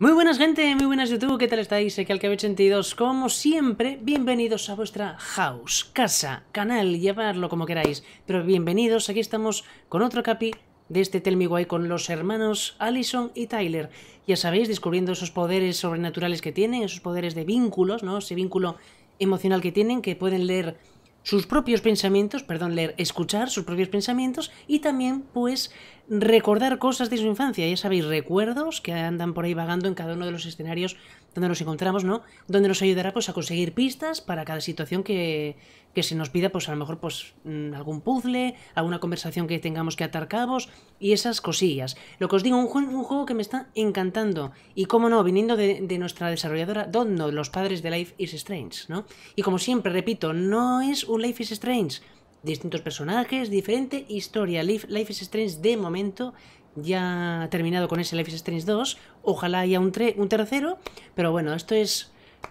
Muy buenas gente, muy buenas YouTube, ¿qué tal estáis? que habéis 82 como siempre, bienvenidos a vuestra house, casa, canal, llevarlo como queráis, pero bienvenidos, aquí estamos con otro capi de este Tell Me con los hermanos Allison y Tyler. Ya sabéis, descubriendo esos poderes sobrenaturales que tienen, esos poderes de vínculos, ¿no? Ese vínculo emocional que tienen, que pueden leer sus propios pensamientos, perdón, leer, escuchar sus propios pensamientos y también pues recordar cosas de su infancia, ya sabéis, recuerdos que andan por ahí vagando en cada uno de los escenarios donde nos encontramos, ¿no? Donde nos ayudará pues a conseguir pistas para cada situación que, se nos pida, pues a lo mejor pues mm, algún puzzle, alguna conversación que tengamos que atar cabos y esas cosillas. Lo que os digo, un juego, un juego que me está encantando y cómo no, viniendo de, nuestra desarrolladora Dondo, los padres de Life is Strange, ¿no? Y como siempre, repito, no es un Life is Strange, distintos personajes, diferente historia. Life, Life, is Strange de momento ya terminado con ese Life is Strange 2, ojalá haya un, tercero, pero bueno, esto es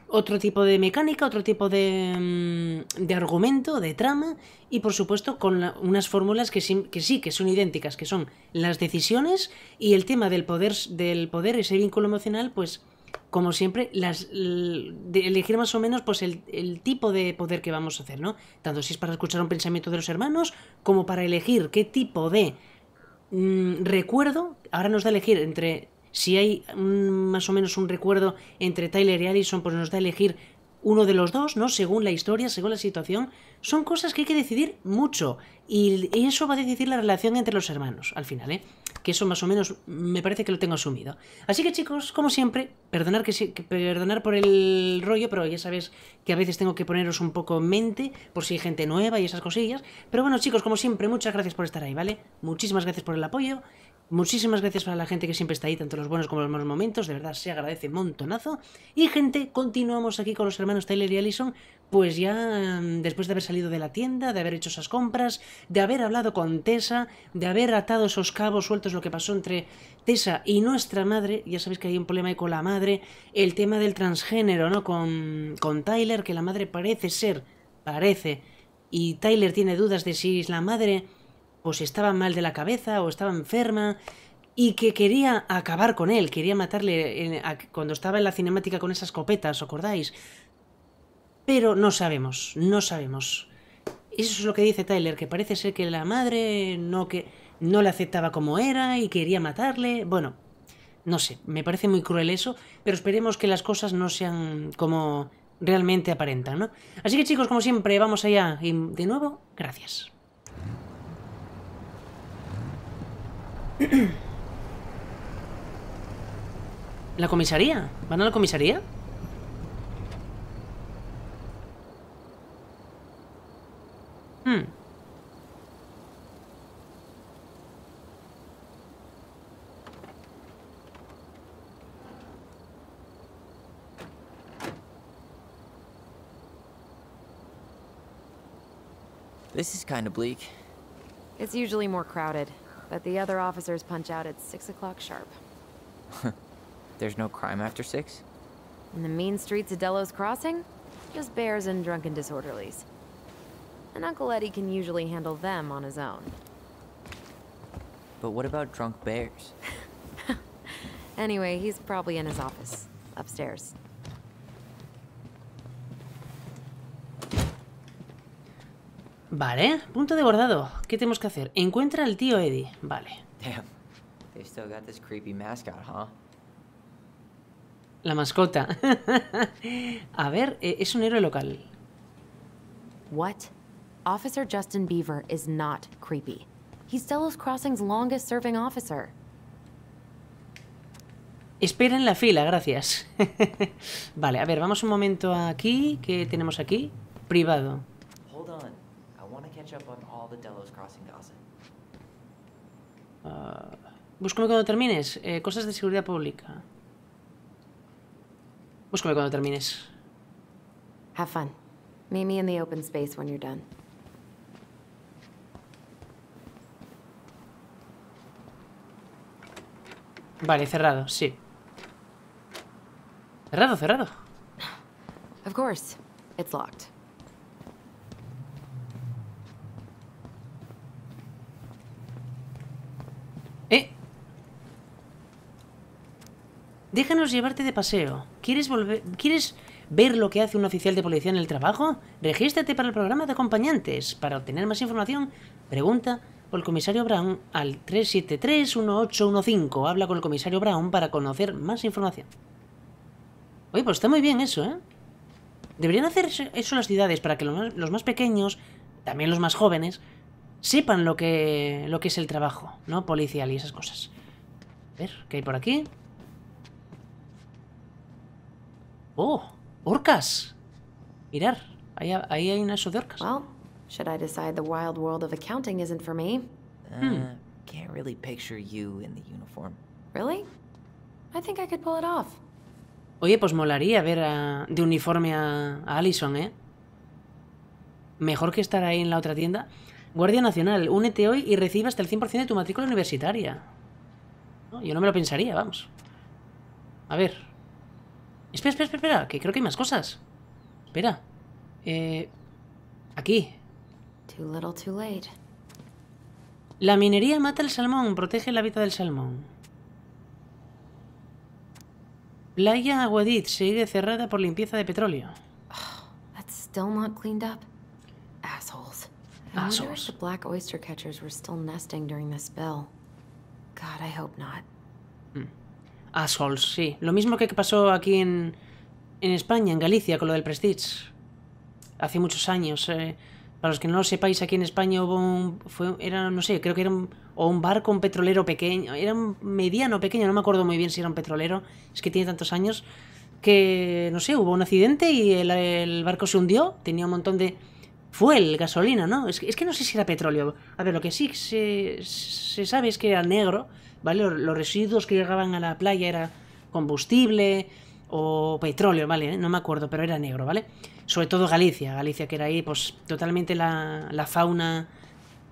otro tipo de mecánica, otro tipo de, mm, argumento, de trama, y por supuesto con unas fórmulas que, sí, que son idénticas, que son las decisiones y el tema del poder, del poder ese vínculo emocional, pues como siempre, las, elegir más o menos pues el, tipo de poder que vamos a hacer, ¿no? Tanto si es para escuchar un pensamiento de los hermanos, como para elegir qué tipo de mm, recuerdo, ahora nos da elegir entre si hay más o menos un recuerdo entre Tyler y Allison, pues nos da a elegir uno de los dos, ¿no? Según la historia, según la situación, son cosas que hay que decidir mucho. Y eso va a decidir la relación entre los hermanos, al final, ¿eh? Que eso más o menos me parece que lo tengo asumido. Así que chicos, como siempre, perdonar, que, perdonar por el rollo, pero ya sabéis que a veces tengo que poneros un poco en mente por si hay gente nueva y esas cosillas. Pero bueno chicos, como siempre, muchas gracias por estar ahí, ¿vale? Muchísimas gracias por el apoyo Muchísimas gracias para la gente que siempre está ahí, tanto los buenos como los malos momentos, de verdad se agradece montonazo. Y gente, continuamos aquí con los hermanos Tyler y Allison, pues ya mm, después de haber salido de la tienda, de haber hecho esas compras, de haber hablado con Tessa, de haber atado esos cabos sueltos lo que pasó entre Tessa y nuestra madre, ya sabéis que hay un problema ahí con la madre, el tema del transgénero, ¿no? Con, con Tyler, que la madre parece ser, parece, y Tyler tiene dudas de si es la madre si estaba mal de la cabeza o estaba enferma y que quería acabar con él, quería matarle eh, cuando estaba en la cinemática con esas copetas, ¿os acordáis? Pero no sabemos, no sabemos. Eso es lo que dice Tyler, que parece ser que la madre no, que, no le aceptaba como era y quería matarle. Bueno, no sé, me parece muy cruel eso, pero esperemos que las cosas no sean como realmente aparentan, ¿no? Así que chicos, como siempre, vamos allá y de nuevo, gracias. ¿La comisaría? ¿Van a la comisaría? Hmm. This is kind of bleak. It's usually more crowded. But the other officers punch out at 6 o'clock sharp. There's no crime after 6? In the mean streets of Delos Crossing? Just bears and drunken disorderlies. And Uncle Eddie can usually handle them on his own. But what about drunk bears? anyway, he's probably in his office, upstairs. Vale, punto de bordado. ¿Qué tenemos que hacer? Encuentra al tío Eddie. Vale. La mascota. A ver, eh, es un héroe local. What? Officer Justin Beaver is not creepy. He's Crossing's longest serving officer. Espera en la fila, gracias. vale, a ver, vamos un momento aquí. ¿Qué tenemos aquí? Privado catch all the Delos Crossing gossip. Uh, búscame cuando termines. Eh, cosas de seguridad pública. Búscame cuando termines. Have fun. Meet me in the open space when you're done. Vale, cerrado, sí. Cerrado, cerrado. Of course. It's locked. Déjanos llevarte de paseo. ¿Quieres volver? ¿Quieres ver lo que hace un oficial de policía en el trabajo? Regístrate para el programa de acompañantes. Para obtener más información, pregunta por el comisario Brown al 373-1815. Habla con el comisario Brown para conocer más información. Oye, pues está muy bien eso, ¿eh? Deberían hacer eso las ciudades para que los más, pequeños, también los más jóvenes, sepan lo que, lo que es el trabajo, ¿no? Policial y esas cosas. A ver, ¿qué hay por aquí? Oh, orcas. Mirar, ahí, hay un de orcas. Well, should I decide the wild world of accounting isn't for me? Uh, hmm. can't really picture you in the uniform. Really? I think I could pull it off. Oye, pues molaría ver de uniforme a, Allison, ¿eh? Mejor que estar ahí en la otra tienda. Guardia Nacional, únete hoy y recibe hasta el 100% de tu matrícula universitaria. yo no me lo pensaría, vamos. A ver, Espera, espera, espera, que creo que hay más cosas. Espera. Eh, aquí. Too little, too late. La minería mata el salmón, protege la vida del salmón. Playa Aguadit sigue cerrada por limpieza de petróleo. Oh, that's still not cleaned up. Assholes. I the black oyster catchers were still nesting during this spill. God, I hope not. Hmm sol sí. Lo mismo que pasó aquí en, España, en Galicia, con lo del Prestige. Hace muchos años. Eh. para los que no lo sepáis, aquí en España hubo un... Fue, era, no sé, creo que era un, o un barco, un petrolero pequeño. Era un mediano, pequeño, no me acuerdo muy bien si era un petrolero. Es que tiene tantos años. Que, no sé, hubo un accidente y el, el barco se hundió. Tenía un montón de fuel, gasolina, ¿no? Es que, es que no sé si era petróleo. A ver, lo que sí se, se sabe es que era negro los residuos que llegaban a la playa era combustible o petróleo, ¿vale? No me acuerdo, pero era negro, ¿vale? Sobre todo Galicia, Galicia que era ahí, pues totalmente la, fauna,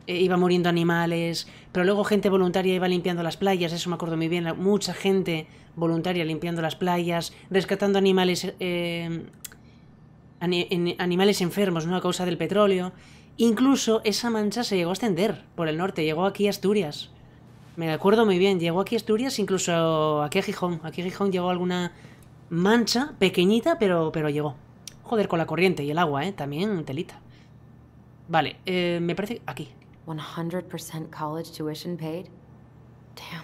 eh, iba muriendo animales, pero luego gente voluntaria iba limpiando las playas, eso me acuerdo muy bien, mucha gente voluntaria limpiando las playas, rescatando animales, eh, animales enfermos, ¿no? A causa del petróleo. Incluso esa mancha se llegó a extender por el norte, llegó aquí a Asturias, me acuerdo muy bien, llegó aquí a Asturias, incluso aquí a Gijón. Aquí a Gijón llegó alguna mancha pequeñita, pero, pero llegó. Joder, con la corriente y el agua, ¿eh? También telita. Vale, eh, me parece aquí. 100% college tuition paid? Damn.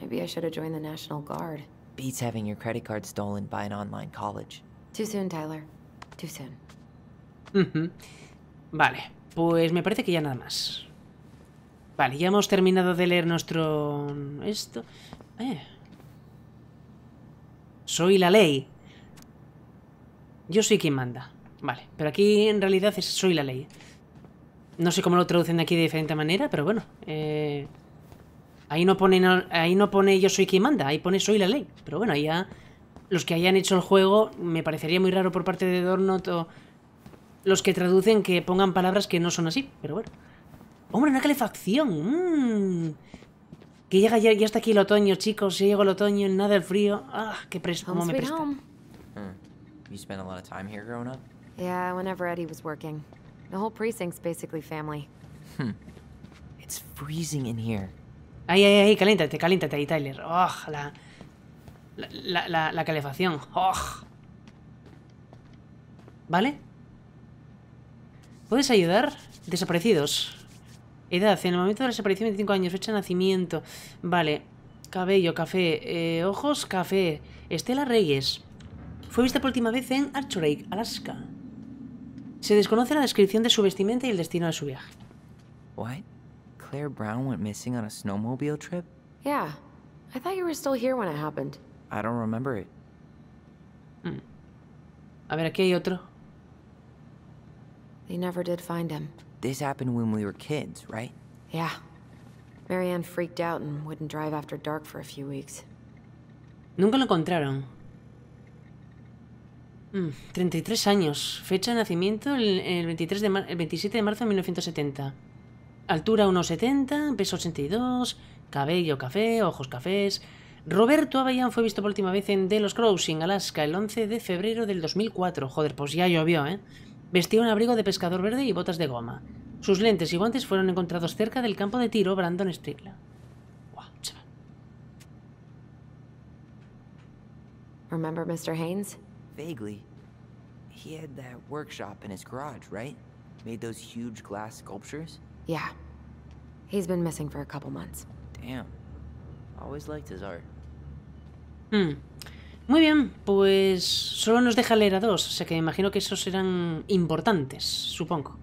Maybe I should have joined the National Guard. Beats having your credit card stolen by an online college. Too soon, Tyler. Too soon. Vale, pues me parece que ya nada más. Vale, ya hemos terminado de leer nuestro... Esto... Eh. Soy la ley. Yo soy quien manda. Vale, pero aquí en realidad es soy la ley. No sé cómo lo traducen de aquí de diferente manera, pero bueno. Eh, ahí, no pone, ahí no pone yo soy quien manda, ahí pone soy la ley. Pero bueno, ya los que hayan hecho el juego, me parecería muy raro por parte de Dornot o los que traducen que pongan palabras que no son así. Pero bueno. Hombre, una calefacción. ¡Mmm! Que llega ya, ya está aquí el otoño, chicos. Si llegó el otoño, nada del frío. Ah, qué presto, cómo me presta. You spent a lot of time here growing up? Yeah, whenever Eddie was working. The whole precinct's basically family. Hmm. It's freezing in here. Ay, ay, ay, caliéntate, caliéntate ahí, Tyler. Oh, la, la, la, la calefacción. Oh. ¿Vale? ¿Puedes ayudar? Desaparecidos. Edad, en el momento de la desaparición, 25 años, fecha de nacimiento. Vale, cabello, café, eh, ojos, café. Estela Reyes. Fue vista por última vez en Anchorage, Alaska. Se desconoce la descripción de su vestimenta y el destino de su viaje. What? Claire Brown went missing on a snowmobile trip? Yeah. I thought you were still here when it happened. I don't remember it. Mm. A ver, aquí hay otro. They never did find him. This happened when we were kids, right? Nunca lo encontraron. 33 mm, años. Fecha de nacimiento el, 23 de el 27 de marzo de 1970. Altura 1,70, peso 82, cabello café, ojos cafés. Roberto habían fue visto por última vez en The los Crossing, Alaska, el 11 de febrero del 2004. Joder, pues ya llovió, ¿eh? Vestía un abrigo de pescador verde y botas de goma. Sus lentes y guantes fueron encontrados cerca del campo de tiro Brandon Strickland. Wow, chaval. Remember Mr. Haynes? Vaguely. He had that workshop in his garage, right? Made those huge glass sculptures? Yeah. He's been missing for a couple months. Damn. Always liked his art. Hmm. Muy bien, pues solo nos deja leer a dos, o sea que imagino que esos serán importantes, supongo.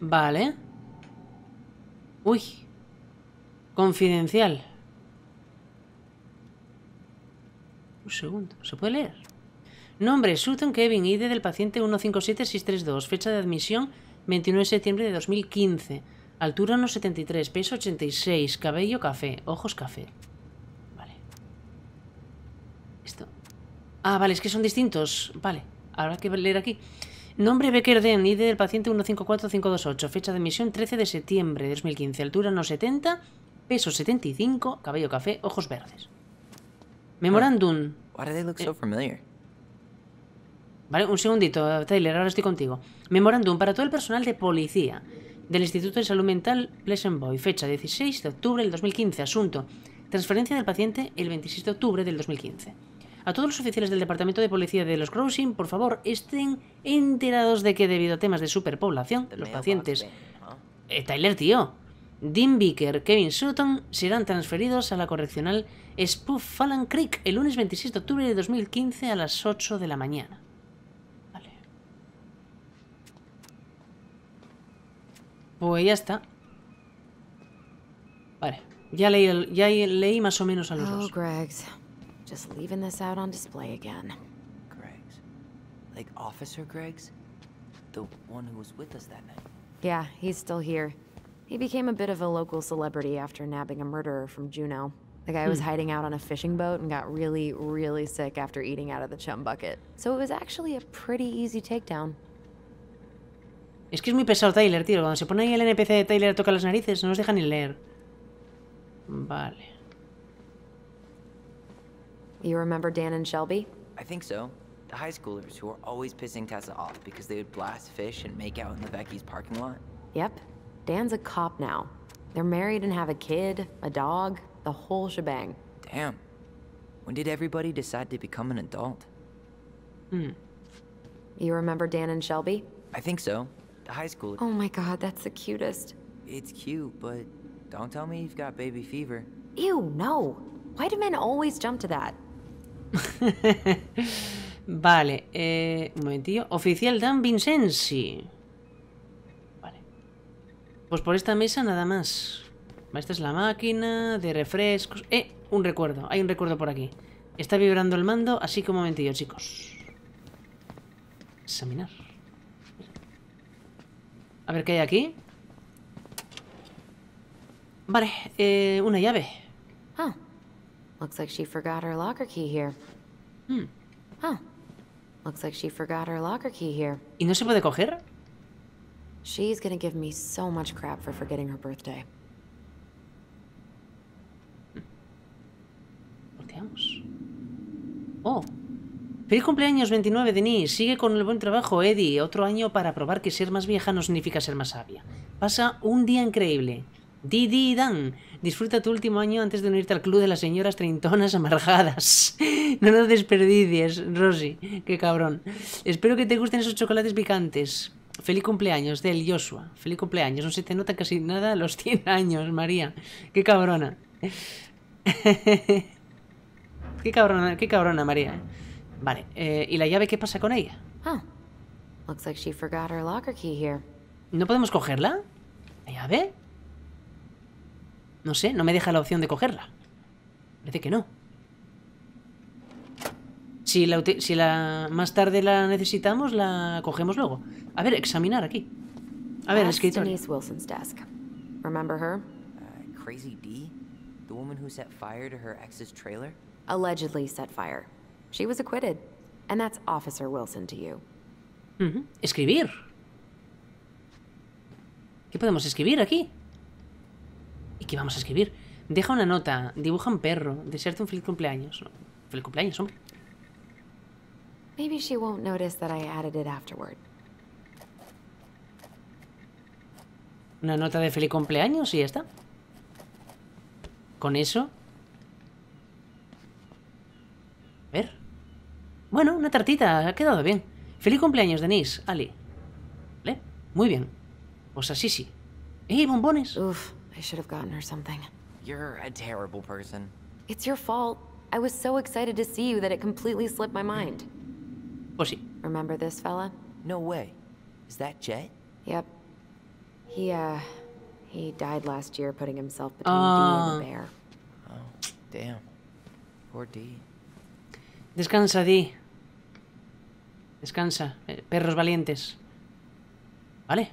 Vale. Uy. Confidencial. Un segundo, ¿se puede leer? Nombre, Sutton Kevin, ID del paciente 157632, fecha de admisión 29 de septiembre de 2015. Altura no 73, peso 86, cabello café, ojos café. Vale. Esto. Ah, vale, es que son distintos. Vale, habrá que leer aquí. Nombre Becker ID del paciente 154528, fecha de emisión 13 de septiembre de 2015, altura no 70, peso 75, cabello café, ojos verdes. Memorándum. Eh. Vale, un segundito, Taylor, ahora estoy contigo. Memorándum para todo el personal de policía del Instituto de Salud Mental Pleasant Boy, fecha 16 de octubre del 2015, asunto, transferencia del paciente el 26 de octubre del 2015. A todos los oficiales del Departamento de Policía de los Crossing, por favor, estén enterados de que debido a temas de superpoblación, los pacientes... Eh, Tyler, tío. Dean Baker, Kevin Sutton serán transferidos a la correccional Spoof Fallen Creek el lunes 26 de octubre de 2015 a las 8 de la mañana. Pues ya está. Vale. Ya leí, ya leí más o menos a los oh, dos. Greg's. Just leaving this out on display again. Greg's? Like Officer Greg's? The one who was with us that night? Yeah, he's still here. He became a bit of a local celebrity after nabbing a murderer from Juneau. The guy was hmm. hiding out on a fishing boat and got really, really sick after eating out of the chum bucket. So it was actually a pretty easy takedown. Es que es muy pesado Tyler, tío. Cuando se pone ahí el NPC de Tyler toca las narices, no nos deja ni leer. Vale. You remember Dan and Shelby? I think so. The high schoolers who were always pissing Tessa off because they would blast fish and make out in the Becky's parking lot. Yep. Dan's a cop now. They're married and have a kid, a dog, the whole shebang. Damn. When did everybody decide to become an adult? Hmm. You remember Dan and Shelby? I think so. Oh my god, that's the cutest. It's cute, but don't tell me you've got baby fever. Ew, no. Why do men always jump to that? vale, eh, un momentillo. Oficial Dan Vincenzi. Vale. Pues por esta mesa nada más. Esta es la máquina de refrescos. Eh, un recuerdo. Hay un recuerdo por aquí. Está vibrando el mando, así como un momentillo, chicos. Examinar. A ver qué hay aquí. Vale, eh, una llave. Huh. Looks like she forgot her locker key here. Hmm. Huh. Looks like she forgot her locker key here. ¿Y no se puede coger? She's gonna give me so much crap for forgetting her birthday. Oh. Feliz cumpleaños 29, Denise. Sigue con el buen trabajo, Eddie. Otro año para probar que ser más vieja no significa ser más sabia. Pasa un día increíble. Didi Dan, disfruta tu último año antes de unirte al club de las señoras treintonas amargadas. No lo desperdicies, Rosy. Qué cabrón. Espero que te gusten esos chocolates picantes. Feliz cumpleaños del Joshua. Feliz cumpleaños. No se te nota casi nada a los 100 años, María. Qué cabrona. qué cabrona, qué cabrona, María. Vale, eh, ¿y la llave qué pasa con ella? Huh. Ah, looks like she forgot her locker key here. ¿No podemos cogerla? ¿La llave? No sé, no me deja la opción de cogerla. Parece que no. Si la, si la más tarde la necesitamos, la cogemos luego. A ver, examinar aquí. A ver, escritorio. Denise Wilson's desk. Remember her? Uh, crazy D, the woman who set fire to her ex's trailer. Allegedly set fire. Escribir. ¿Qué podemos escribir aquí? ¿Y qué vamos a escribir? Deja una nota, dibuja un perro, desearte un feliz cumpleaños. Feliz cumpleaños, hombre. Una nota de feliz cumpleaños y ya está. Con eso. A ver. Bueno, una tartita, ha quedado bien. Feliz cumpleaños, Denise, Ali. ¿Vale? Muy bien. Pues así sí. Eh, bombones? Uf, I should have gotten her something. You're a terrible person. It's your fault. I was so excited to see you that it completely slipped my mind. Pues sí. Remember this fella? No way. Is that Jet? Yep. He, uh, he died last year putting himself between uh... D and the ah. bear. Oh, damn. Poor D. Descansa, Di. Descansa. Eh, perros valientes. Vale.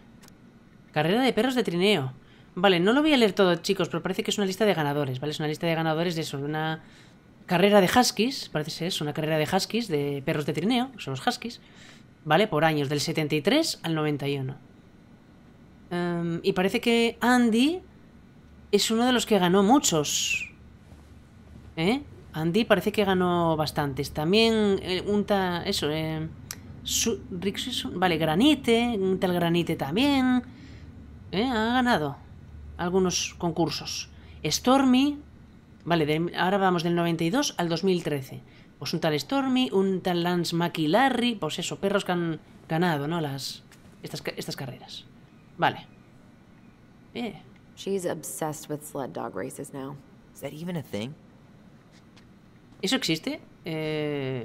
Carrera de perros de trineo. Vale, no lo voy a leer todo, chicos, pero parece que es una lista de ganadores, ¿vale? Es una lista de ganadores de eso, una carrera de huskies, parece ser eso, una carrera de huskies, de perros de trineo, son los huskies, ¿vale? Por años, del 73 al 91. Em, y parece que Andy es uno de los que ganó muchos. ¿Eh? Andy parece que ganó bastantes. También eh, un tal... eso, eh, vale, Granite, un tal Granite también. Eh, ha ganado algunos concursos. Stormy, vale, ahora vamos del 92 al 2013. Pues un tal Stormy, un tal Lance McIlarry, pues eso, perros que han ganado, ¿no? Las, estas, estas carreras. Vale. Eh. She's obsessed with sled dog races now. Is that even a thing? ¿Eso existe? Eh...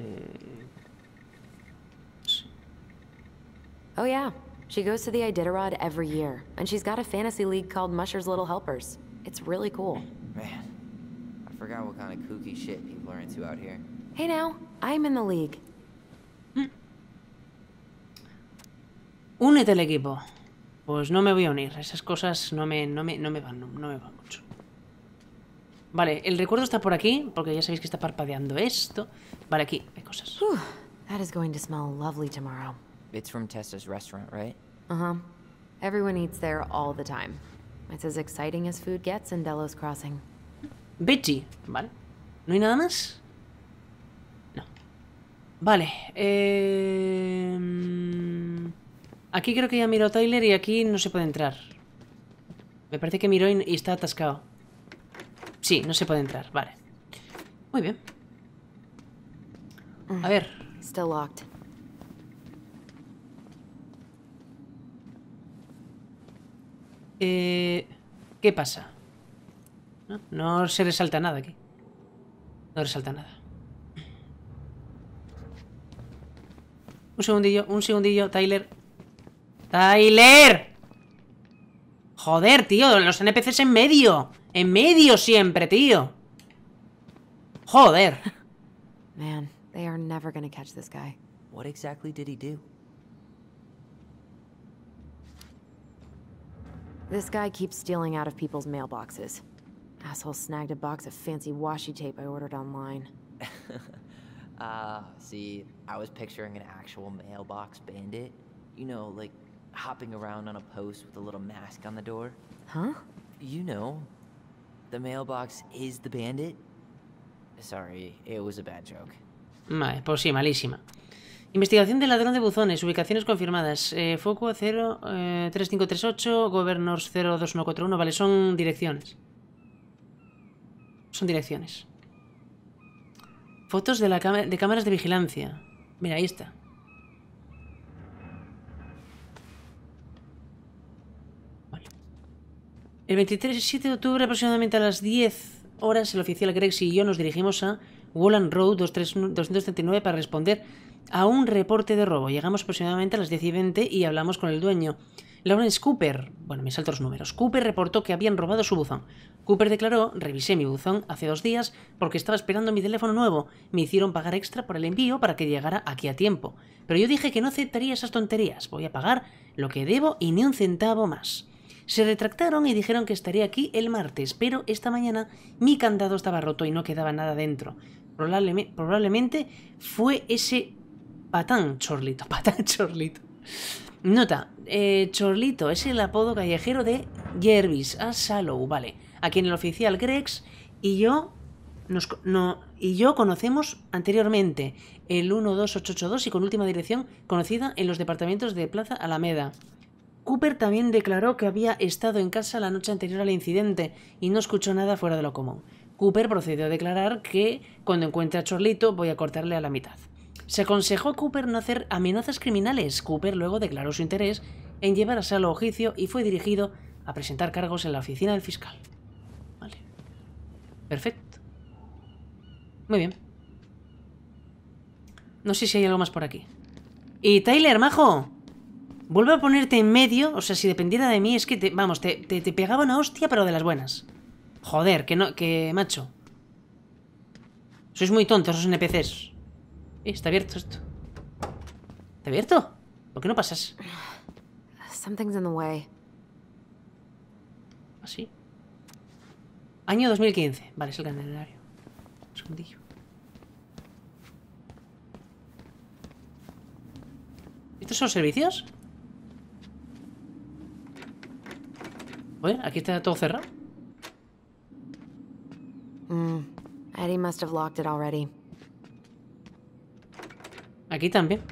Oh yeah, she goes to the Iditarod every year, and she's got a fantasy league called Musher's Little Helpers. It's really cool. Man, I forgot what kind of kooky shit people are into out here. Hey now, I'm in the league. Unite hmm. Únete al equipo. Pues no me voy a unir. Esas cosas no me, no me, no me van, no me van. Vale, el recuerdo está por aquí, porque ya sabéis que está parpadeando esto. Vale, aquí hay cosas. that is going to smell lovely tomorrow. It's from Tessa's restaurant, right? Uh-huh. Everyone eats there all the time. It's as exciting as food gets in Delos Crossing. Betty, vale. ¿No hay nada más? No. Vale, eh... Aquí creo que ya miró Tyler y aquí no se puede entrar. Me parece que miró y está atascado. Sí, no se puede entrar, vale. Muy bien. Mm. A ver. Eh, ¿Qué pasa? No, no se resalta nada aquí. No resalta nada. Un segundillo, un segundillo, Tyler. ¡Tyler! Joder, tío, los NPCs en medio. En medio siempre, tío. Joder. Man, they are never gonna catch this guy. What exactly did he do? This guy keeps stealing out of people's mailboxes. Asshole snagged a box of fancy washi tape I ordered online. uh, see, I was picturing an actual mailbox bandit. You know, like hopping around on a post with a little mask on the door. Huh? You know, The mailbox is Vale, pues sí, malísima. Investigación del ladrón de buzones, ubicaciones confirmadas. Eh, Foco 03538, eh, Governors 02141. Vale, son direcciones. Son direcciones. Fotos de, la de cámaras de vigilancia. Mira, ahí está. El 23 y 7 de octubre, aproximadamente a las 10 horas, el oficial Greg y yo nos dirigimos a Wolland Road 239 para responder a un reporte de robo. Llegamos aproximadamente a las 10 y 20 y hablamos con el dueño. Lawrence Cooper, bueno, me salto los números. Cooper reportó que habían robado su buzón. Cooper declaró, revisé mi buzón hace dos días porque estaba esperando mi teléfono nuevo. Me hicieron pagar extra por el envío para que llegara aquí a tiempo. Pero yo dije que no aceptaría esas tonterías. Voy a pagar lo que debo y ni un centavo más. Se retractaron y dijeron que estaría aquí el martes, pero esta mañana mi candado estaba roto y no quedaba nada dentro. probablemente fue ese patán chorlito, patán chorlito. Nota, eh, Chorlito es el apodo callejero de Jervis a Shallow, vale, Aquí en el oficial Grex y yo y yo conocemos anteriormente el 12882 y con última dirección conocida en los departamentos de Plaza Alameda. Cooper también declaró que había estado en casa la noche anterior al incidente y no escuchó nada fuera de lo común. Cooper procedió a declarar que cuando encuentre a Chorlito voy a cortarle a la mitad. Se aconsejó a Cooper no hacer amenazas criminales. Cooper luego declaró su interés en llevar a Salo a juicio y fue dirigido a presentar cargos en la oficina del fiscal. Vale. Perfecto. Muy bien. No sé si hay algo más por aquí. ¡Y Tyler, majo! Vuelve a ponerte en medio, o sea, si dependiera de mí, es que te, vamos, te, te, pegaba una hostia, pero de las buenas. Joder, que no, que macho. Sois muy tontos esos NPCs. Eh, está abierto esto. ¿Está abierto? ¿Por qué no pasas? Something's in Así. ¿Ah, Año 2015. Vale, es el calendario. Un segundillo. ¿Estos son servicios? aquí está todo cerrado. Mm. Aquí también.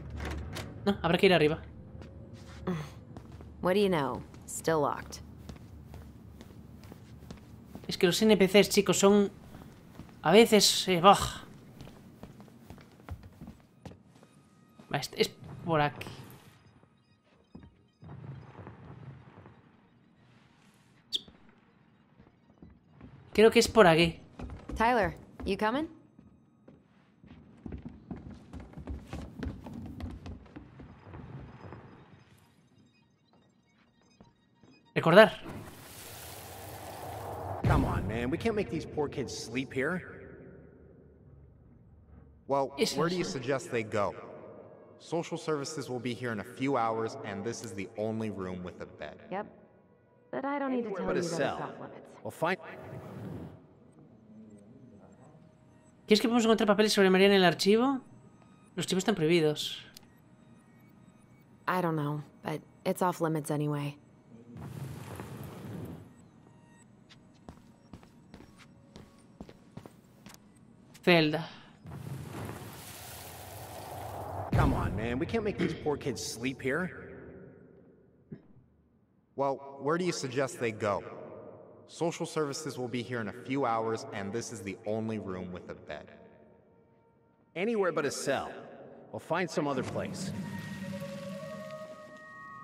No, habrá que ir arriba. locked. Es que los NPCs, chicos, son a veces eh, baja. Este es por aquí. Creo que es por aquí. Tyler, you coming? Recordar. Come on, man. We can't make these poor kids sleep here. Well, where do you suggest they go? Social services will be here in a few hours, and this is the only room with a bed. Yep. But I don't need to tell but you a cell. Well, fine. ¿Quieres que podemos encontrar papeles sobre María en el archivo? Los chivos están prohibidos. I don't know, but it's off limits anyway. Zelda. Come on, man. We can't make these poor kids sleep here. Well, where do you suggest they go? Social services will be here in a few hours, and this is the only room with a bed. Anywhere but a cell. We'll find some other place.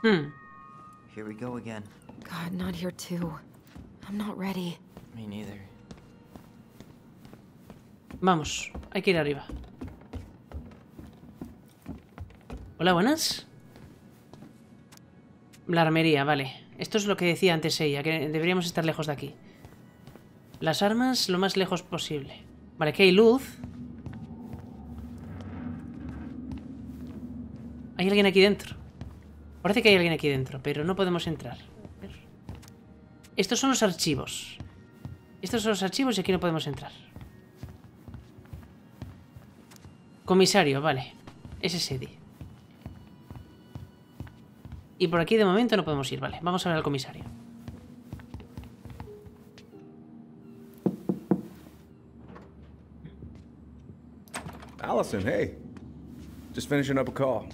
Hmm. Here we go again. God, not here too. I'm not ready. Me neither. Vamos, hay que ir arriba. Hola, buenas. La armería, vale. Esto es lo que decía antes ella, que deberíamos estar lejos de aquí. Las armas lo más lejos posible. Vale, aquí hay luz. Hay alguien aquí dentro. Parece que hay alguien aquí dentro, pero no podemos entrar. Estos son los archivos. Estos son los archivos y aquí no podemos entrar. Comisario, vale. Es ese Y por aquí de momento no podemos ir, vale. Vamos a ver al comisario. Allison, hey. Just finishing up a call.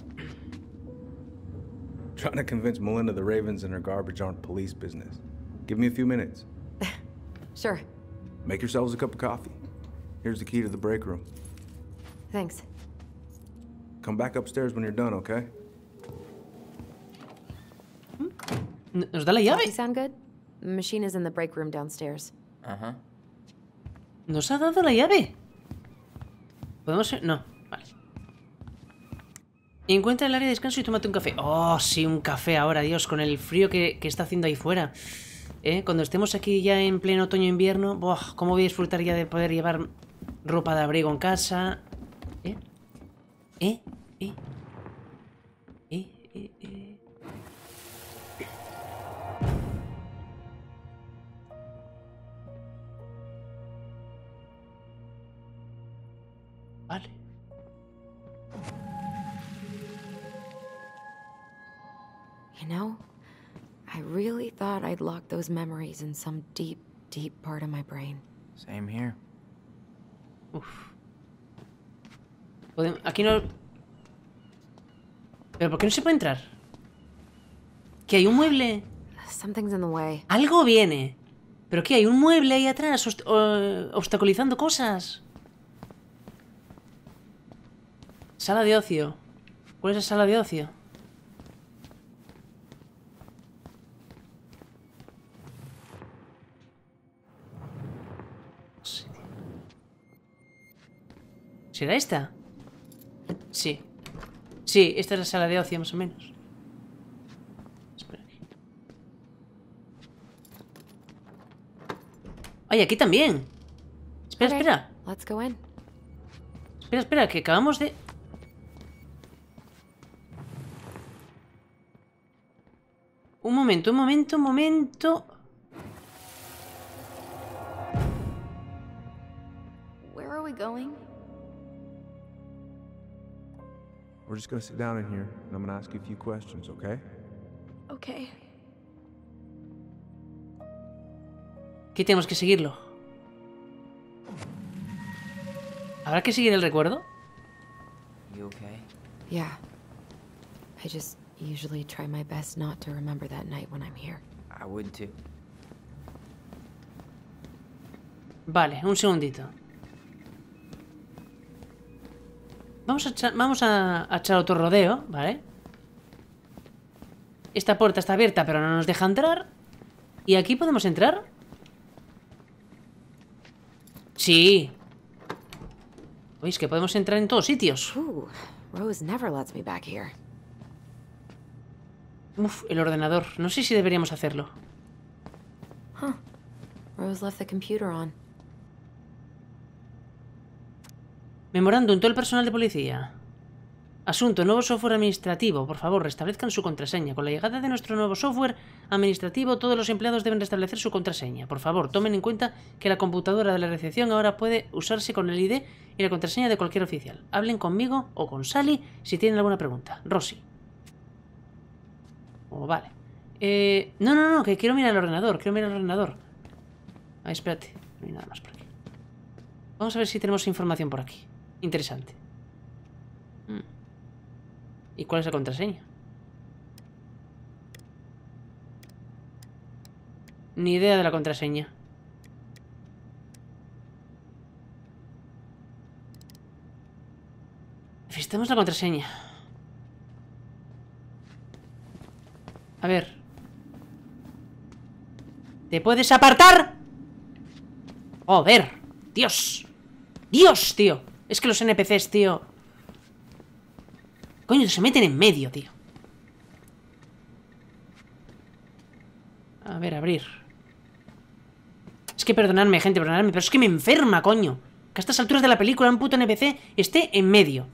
Trying to convince Melinda the Ravens and her garbage aren't police business. Give me a few minutes. sure. Make yourselves a cup of coffee. Here's the key to the break room. Thanks. Come back upstairs when you're done, okay? ¿Nos da la llave? ¿Nos ha dado la llave? ¿Podemos No, vale. Encuentra el área de descanso y tómate un café. Oh, sí, un café ahora, Dios, con el frío que, está haciendo ahí fuera. Eh, cuando estemos aquí ya en pleno otoño-invierno, ¿Cómo voy a disfrutar ya de poder llevar ropa de abrigo en casa? ¿Eh? ¿Eh? ¿Eh? Vale. You know, I really thought I'd lock those memories in some deep, deep part of my brain. Same here. Uf. Podemos, aquí no... ¿Pero por qué no se puede entrar? ¿Que hay un mueble? Something's in the way. Algo viene. ¿Pero qué? ¿Hay un mueble ahí atrás eh, obstaculizando cosas? Sala de ocio. ¿Cuál es la sala de ocio? ¿Será esta? Sí. Sí, esta es la sala de ocio, más o menos. ¡Ay, aquí también! Espera, espera. Espera, espera, que acabamos de... momento, un momento, un momento. Where are we going? We're just going to sit down in here, and I'm to ask you a few questions, okay? Okay. ¿Qué tenemos que seguirlo? ¿Habrá que seguir el recuerdo? okay? Yeah. I just usually try my best not to remember that night when I'm here. I would Vale, un segundito. Vamos a echar, vamos a, echar otro rodeo, ¿vale? Esta puerta está abierta, pero no nos deja entrar. ¿Y aquí podemos entrar? Sí. Oye, que podemos entrar en todos sitios. me Uf, el ordenador. No sé si deberíamos hacerlo. Rose left the computer on. Memorándum, todo el personal de policía. Asunto, nuevo software administrativo. Por favor, restablezcan su contraseña. Con la llegada de nuestro nuevo software administrativo, todos los empleados deben restablecer su contraseña. Por favor, tomen en cuenta que la computadora de la recepción ahora puede usarse con el ID y la contraseña de cualquier oficial. Hablen conmigo o con Sally si tienen alguna pregunta. Rossi. Oh, vale. Eh, no, no, no, que quiero mirar el ordenador, quiero mirar el ordenador. Ah, espérate, no hay nada más por aquí. Vamos a ver si tenemos información por aquí. Interesante. Mm. ¿Y cuál es la contraseña? Ni idea de la contraseña. Necesitamos la contraseña. A ver. ¿Te puedes apartar? Joder. Dios. Dios, tío. Es que los NPCs, tío. Coño, se meten en medio, tío. A ver, abrir. Es que perdonadme, gente, perdonadme, pero es que me enferma, coño. Que a estas alturas de la película un puto NPC esté en medio.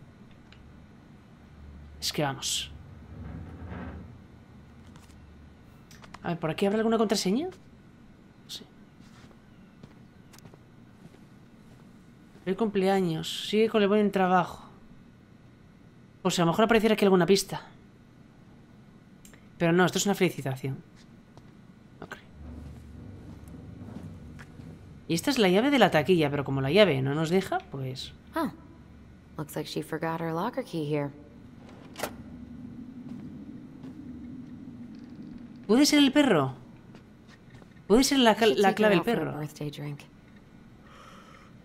Es que vamos. A ver, ¿por aquí habrá alguna contraseña? Sí. El cumpleaños. Sigue con el buen trabajo. O sea, a lo mejor apareciera aquí alguna pista. Pero no, esto es una felicitación. Okay. Y esta es la llave de la taquilla, pero como la llave no nos deja, pues... Ah, looks she forgot her locker key here. ¿Puede ser el perro? ¿Puede ser la, la clave del perro?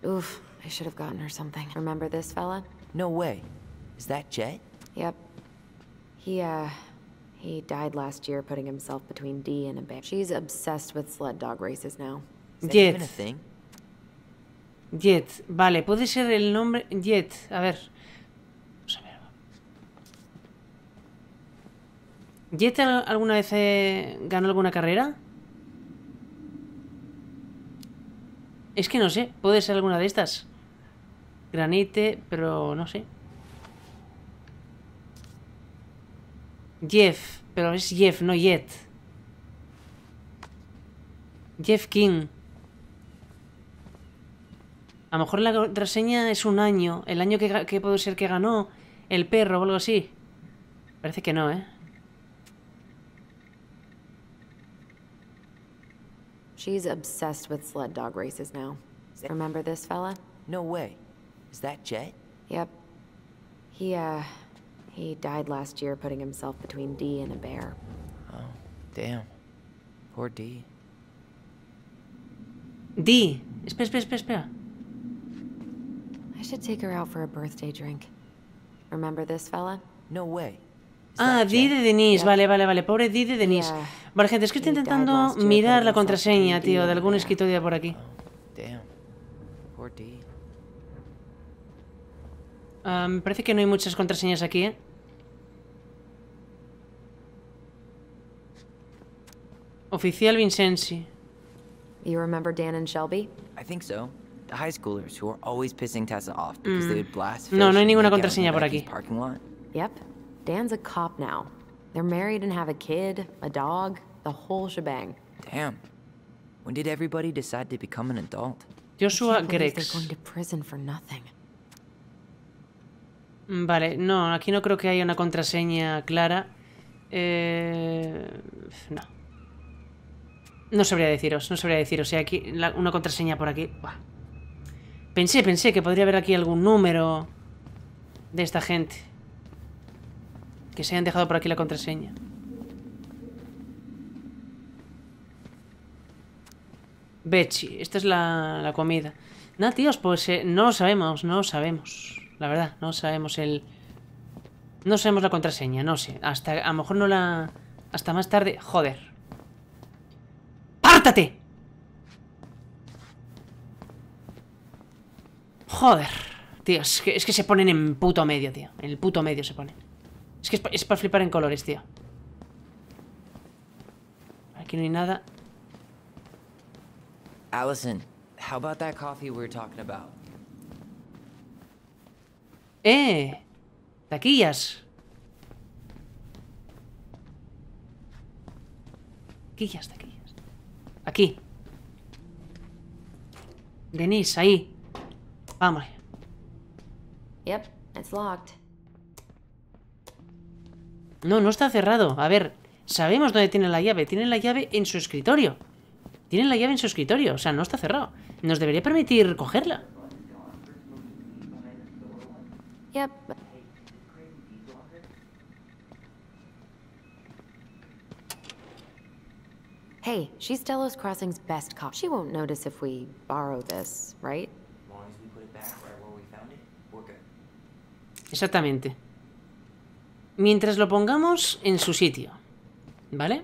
Oof, I should have gotten her something. Remember this fella? No way. Is that Jet? Yep. He, uh, he died last year putting himself between D and a bear. She's obsessed with sled dog races now. Jet. Jet. Vale, puede ser el nombre... Jet, a ver. ¿Jet alguna vez eh, ganó alguna carrera? Es que no sé, puede ser alguna de estas. Granite, pero no sé. Jeff, pero es Jeff, no Jet. Jeff King. A lo mejor la contraseña es un año. El año que, que puede ser que ganó el perro o algo así. Parece que no, ¿eh? She's obsessed with sled dog races now. Remember this fella? No way. Is that Jet? Yep. He, uh... He died last year putting himself between Dee and a bear. Oh, damn. Poor Dee. Dee! Espera, espera, espera, espera. I should take her out for a birthday drink. Remember this fella? No way. Ah, D de Denise, vale, vale, vale. Pobre D de Denise. Vale, gente, es que estoy intentando mirar la contraseña, tío, de algún escritorio por aquí. Ah, me parece que no hay muchas contraseñas aquí, ¿eh? Oficial Vincenzi. No, no hay ninguna contraseña por aquí. Dan's a cop now. They're married and have a kid, a dog, the whole shebang. Damn. When did everybody decide to become an adult? Joshua Grex. They're going to prison for nothing. Mm, vale, no, aquí no creo que haya una contraseña clara. Eh, no. No sabría deciros, no sabría deciros. O sea, aquí una contraseña por aquí. Buah. Pensé, pensé que podría haber aquí algún número de esta gente se hayan dejado por aquí la contraseña. Bechi, esta es la, comida. Nada, tíos, pues eh, no lo sabemos, no lo sabemos. La verdad, no sabemos el... No sabemos la contraseña, no sé. Hasta, a lo mejor no la... Hasta más tarde... Joder. ¡Pártate! Joder. Tíos, es que, es que se ponen en puto medio, tío. En el puto medio se pone es que es, para flipar en colores, tío. Aquí no hay nada. Allison, how about that coffee we were talking about? Eh, taquillas. Taquillas, taquillas. Aquí. Denise, ahí. Vamos. Yep, it's locked. No, no está cerrado. A ver, sabemos dónde tiene la llave. tiene la llave en su escritorio. Tiene la llave en su escritorio. O sea, no está cerrado. Nos debería permitir cogerla. Hey, she's Crossing's best if we borrow this, right? Exactamente mientras lo pongamos en su sitio, ¿vale?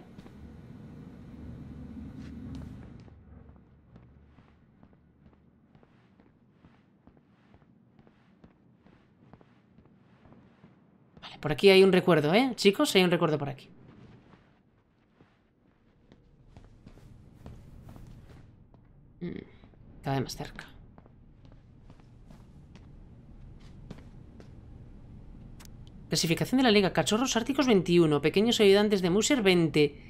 Vale, por aquí hay un recuerdo, ¿eh? Chicos, hay un recuerdo por aquí. Cada mm, vez más cerca. Clasificación de la liga. Cachorros árticos 21. Pequeños ayudantes de Muser 20.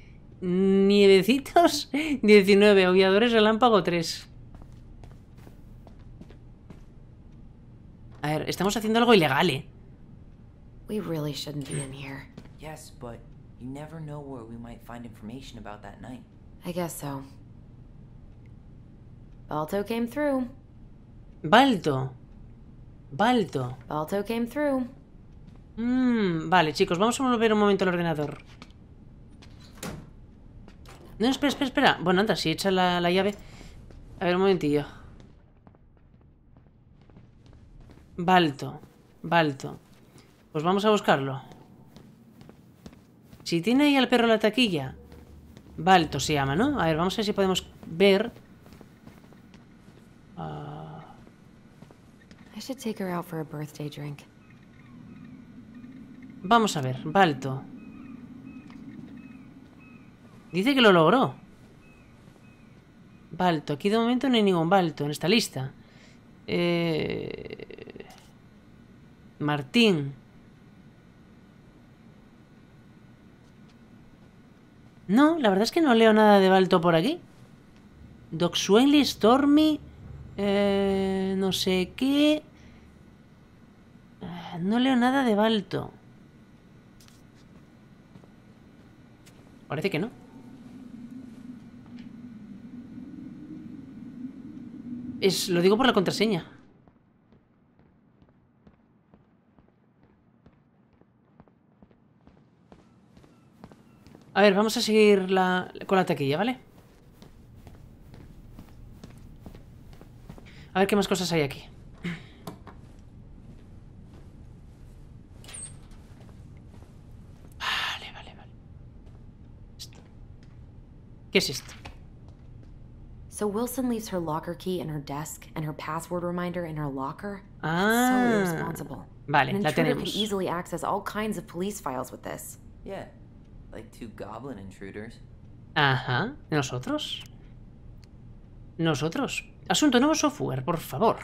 Nievecitos 19. aviadores relámpago 3. A ver, estamos haciendo algo ilegal, eh. We really shouldn't be in here. Yes, but you never know where we might find information about that night. I guess so. Balto came through. Balto. Balto. Balto came through. Mm, vale, chicos, vamos a volver un momento al ordenador. No, espera, espera, espera. Bueno, anda, si echa la, llave. A ver, un momentillo. Balto. Balto. Pues vamos a buscarlo. Si tiene ahí al perro la taquilla. Balto se llama, ¿no? A ver, vamos a ver si podemos ver. Ah. birthday drink. Vamos a ver, Balto. Dice que lo logró. Balto. Aquí de momento no hay ningún Balto en esta lista. Eh, Martín. No, la verdad es que no leo nada de Balto por aquí. Doxueli, Stormy... Eh... no sé qué... Ah, no leo nada de Balto. Parece que no. Es, lo digo por la contraseña. A ver, vamos a seguir con la taquilla, ¿vale? A ver qué más cosas hay aquí. ¿Qué es esto? So Wilson leaves her locker key in her desk and her password reminder in her locker. Ah. So irresponsible. Vale, la tenemos. could easily access all kinds of police files with this. Yeah, like two goblin intruders. Ajá, nosotros. Nosotros. Asunto nuevo software, por favor.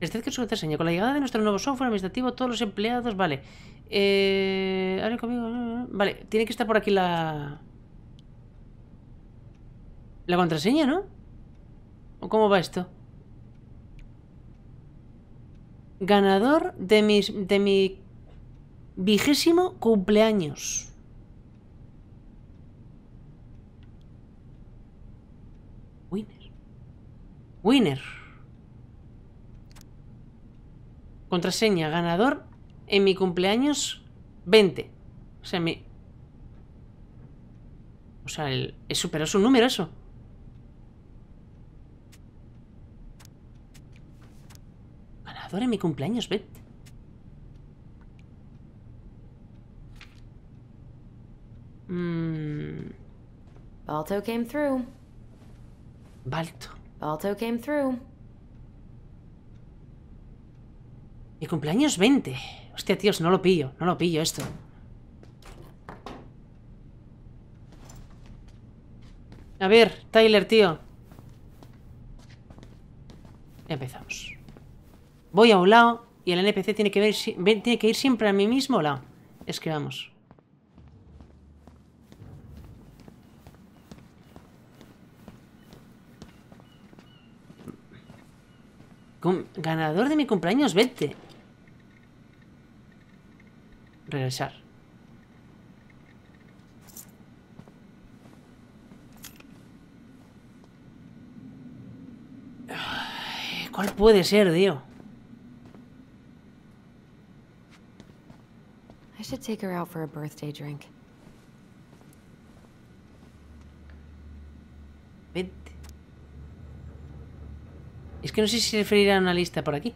Este que os enseñe. Con la llegada de nuestro nuevo software administrativo, todos los empleados, vale. Eh, conmigo. Vale, tiene que estar por aquí la la contraseña, ¿no? ¿O cómo va esto? Ganador de, mis, de mi vigésimo cumpleaños. Winner. Winner. Contraseña, ganador en mi cumpleaños 20. O sea, mi... O sea, el... es su número eso. Adora mi cumpleaños, Bet. Mm. Balto came through. Balto. Balto came through. Mi cumpleaños 20. Hostia, tíos, no lo pillo, no lo pillo esto. A ver, Tyler, tío. Empezamos. Voy a un lado y el NPC tiene que, ver, tiene que ir siempre a mi mismo lado. vamos. Ganador de mi cumpleaños, vete. Regresar. ¿Cuál puede ser, dios Es que no sé si se referirá a una lista por aquí.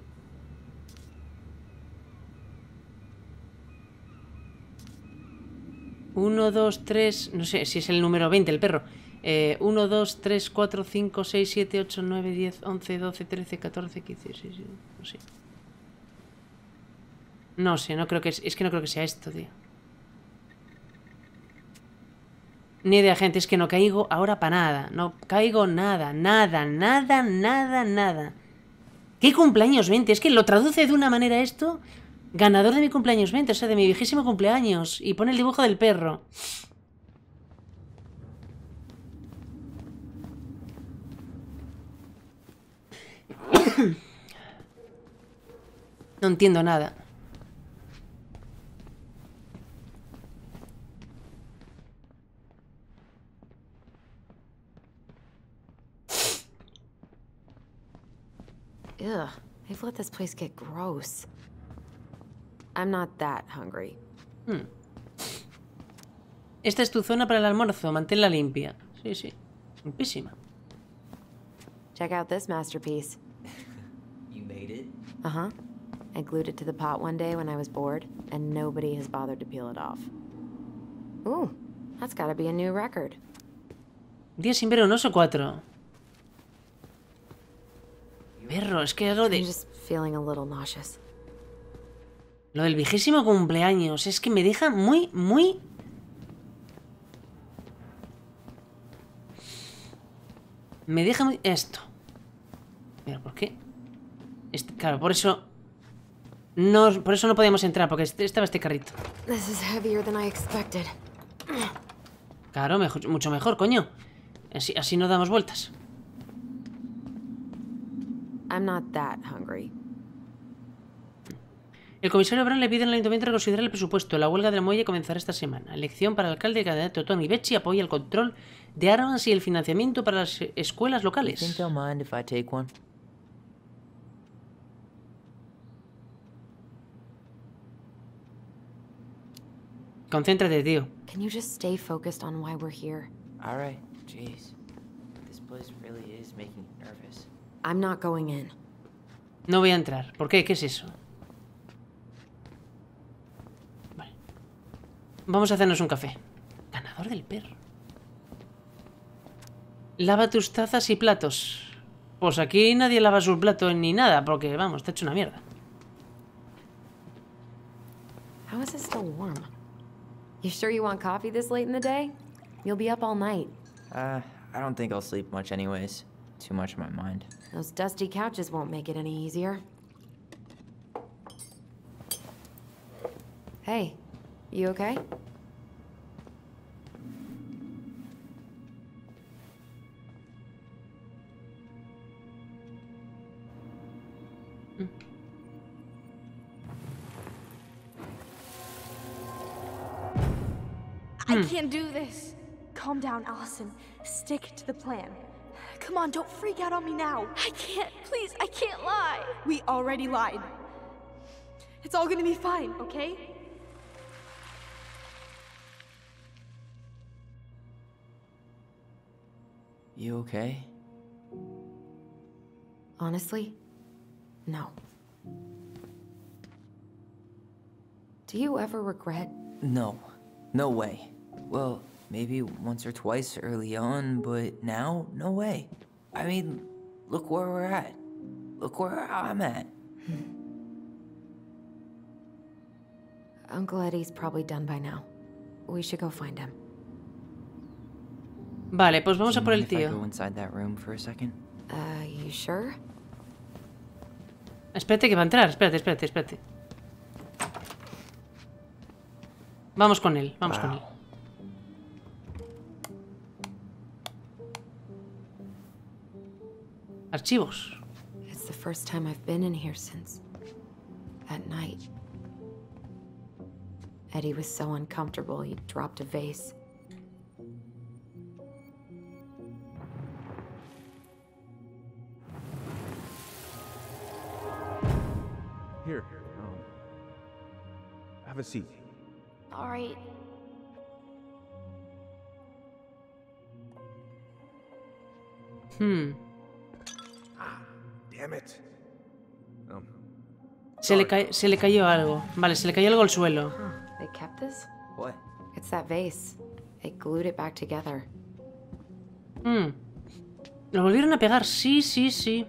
1, 2, 3 No sé si es el número 20, el perro. 1, 2, 3, 4, 5, 6, 7, 8, 9, 10, 11, 12, 13, 14, 15, 16, 17. No sé, no creo que... Es, que no creo que sea esto, tío. Ni idea, gente. Es que no caigo ahora para nada. No caigo nada, nada, nada, nada, nada. ¿Qué cumpleaños 20? Es que lo traduce de una manera esto. Ganador de mi cumpleaños 20, o sea, de mi viejísimo cumpleaños. Y pone el dibujo del perro. No entiendo nada. Ugh, they've let this place get gross. I'm not that hungry. Hmm. Esta es tu zona para el almuerzo, manténla limpia. Sí, sí. Limpísima. Check out this masterpiece. you made it? Uh-huh. I glued it to the pot one day when I was bored, and nobody has bothered to peel it off. Ooh, that's gotta be a new record. 10 sin ver un oso cuatro. es que lo de... Lo del vigésimo cumpleaños, es que me deja muy, muy... Me deja muy... Esto. Mira, ¿por qué? Este, claro, por eso... No, por eso no podíamos entrar, porque este, estaba este carrito. Claro, mucho mejor, coño. Así, así no damos vueltas. El comisario Brown le pide al ayuntamiento reconsiderar el presupuesto. La huelga del muelle comenzará esta semana. Elección para el alcalde y candidato Tony Becci apoya el control de armas y el financiamiento para las escuelas locales. Concéntrate, tío. Can All right. Jeez. This really is I'm not going in. No voy a entrar. ¿Por qué? ¿Qué es eso? Vale. Vamos a hacernos un café. Ganador del perro. Lava tus tazas y platos. Pues aquí nadie lava sus platos ni nada, porque vamos, te hecho una mierda. How is it still warm? You sure you want coffee this late in the day? You'll be up all night. Uh, I don't think I'll sleep much anyways. too much in my mind. Those dusty couches won't make it any easier. Hey, you okay? Hmm. I can't do this. Calm down, Allison. Stick to the plan. Come on, don't freak out on me now. I can't. Please, I can't lie. We already lied. It's all gonna be fine, okay? You okay? Honestly, no. Do you ever regret? No. No way. Well, maybe once or twice early on, but now, no way. I mean, look where we're at. Look where I'm at. Uncle Eddie's probably done by now. We should go find him. Vale, pues vamos a por el tío. Go inside that room for a second? Uh, you sure? Espérate que va a entrar, espérate, espérate, espérate. Vamos con él, vamos wow. con él. Archivos. It's the first time I've been in here since that night. Eddie was so uncomfortable he dropped a vase. Here, um, have a seat. All right. Hmm. Se le, se le cayó algo. Vale, se le cayó algo al suelo. Ah, hmm. Lo volvieron a pegar. Sí, sí, sí.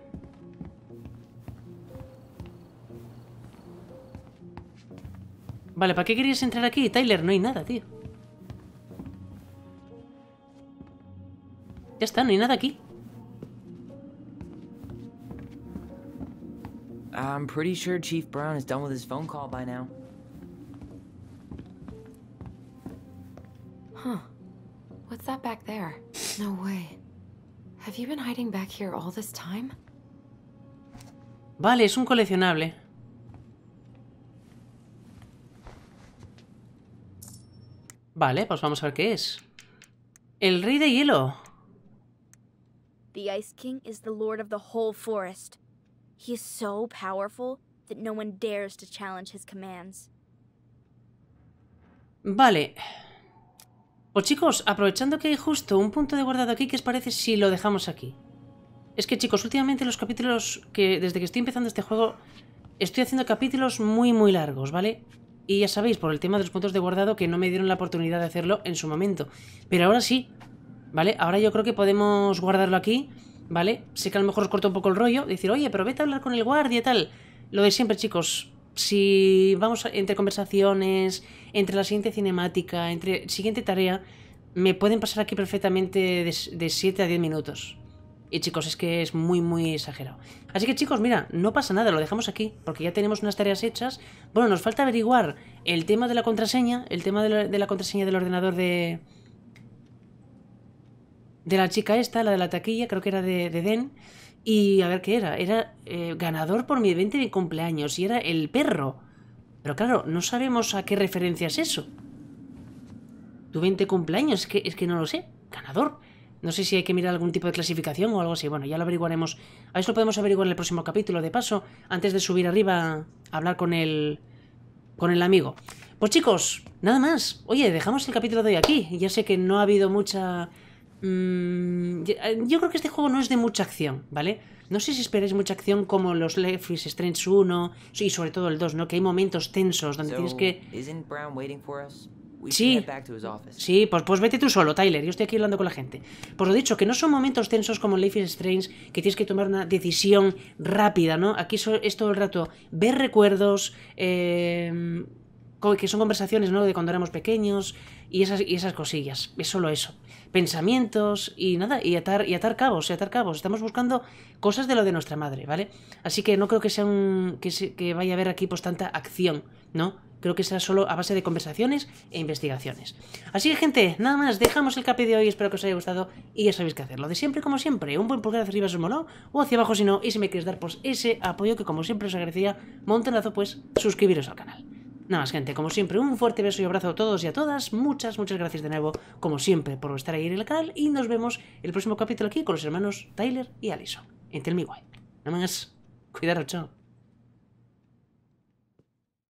Vale, ¿para qué querías entrar aquí, Tyler? No hay nada, tío. Ya está, no hay nada aquí. I'm pretty sure Chief Brown is done with his phone call by now. Huh. What's that back there? No way. Have you been hiding back here all this time? Vale, es un coleccionable. Vale, pues vamos a ver qué es. El rey de hielo. The Ice King is the lord of the whole forest. He so powerful that no one dares to challenge his commands. Vale. Pues chicos, aprovechando que hay justo un punto de guardado aquí, ¿qué os parece si lo dejamos aquí? Es que chicos, últimamente los capítulos que desde que estoy empezando este juego estoy haciendo capítulos muy muy largos, ¿vale? Y ya sabéis, por el tema de los puntos de guardado que no me dieron la oportunidad de hacerlo en su momento. Pero ahora sí, ¿vale? Ahora yo creo que podemos guardarlo aquí ¿vale? Sé que a lo mejor os corto un poco el rollo, decir, oye, pero vete a hablar con el guardia y tal. Lo de siempre, chicos, si vamos entre conversaciones, entre la siguiente cinemática, entre siguiente tarea, me pueden pasar aquí perfectamente de 7 a 10 minutos. Y chicos, es que es muy, muy exagerado. Así que chicos, mira, no pasa nada, lo dejamos aquí, porque ya tenemos unas tareas hechas. Bueno, nos falta averiguar el tema de la contraseña, el tema de la, de la contraseña del ordenador de, de la chica esta, la de la taquilla, creo que era de, Den. Y a ver qué era. Era eh, ganador por mi 20 de cumpleaños y era el perro. Pero claro, no sabemos a qué referencia es eso. Tu 20 cumpleaños, es que, es que no lo sé. Ganador. No sé si hay que mirar algún tipo de clasificación o algo así. Bueno, ya lo averiguaremos. A eso lo podemos averiguar en el próximo capítulo, de paso, antes de subir arriba a hablar con el. con el amigo. Pues chicos, nada más. Oye, dejamos el capítulo de hoy aquí. Ya sé que no ha habido mucha Mm, eh, yo creo que este juego no es de mucha acción, ¿vale? No sé si esperáis mucha acción como los is Strange 1 y sobre todo el 2, ¿no? Que hay momentos tensos donde tienes que... Sí, sí pues, pues vete tú solo, Tyler. Yo estoy aquí hablando con la gente. Por lo dicho, que no son momentos tensos como Life is Strange, que tienes que tomar una decisión rápida, ¿no? Aquí es todo el rato ver recuerdos, eh, que son conversaciones, ¿no? De cuando éramos pequeños y esas, y esas cosillas. Es solo eso. Pensamientos y nada, y atar, y atar cabos, y atar cabos. Estamos buscando cosas de lo de nuestra madre, ¿vale? Así que no creo que sea un. que, que vaya a haber aquí pues tanta acción, ¿no? Creo que sea solo a base de conversaciones e investigaciones. Así que, gente, nada más, dejamos el capi de hoy. Espero que os haya gustado y ya sabéis qué hacerlo de siempre, como siempre, un buen pulgar hacia arriba si os moló o hacia abajo si no. Y si me queréis dar pues ese apoyo que, como siempre, os agradecería montonazo, pues suscribiros al canal. Nada más, gente, como siempre, un fuerte beso y abrazo a todos y a todas. Muchas, muchas gracias de nuevo, como siempre, por estar ahí en el canal. Y nos vemos el próximo capítulo aquí con los hermanos Tyler y Allison. Tell me Why. Nada más, cuidaros, chao.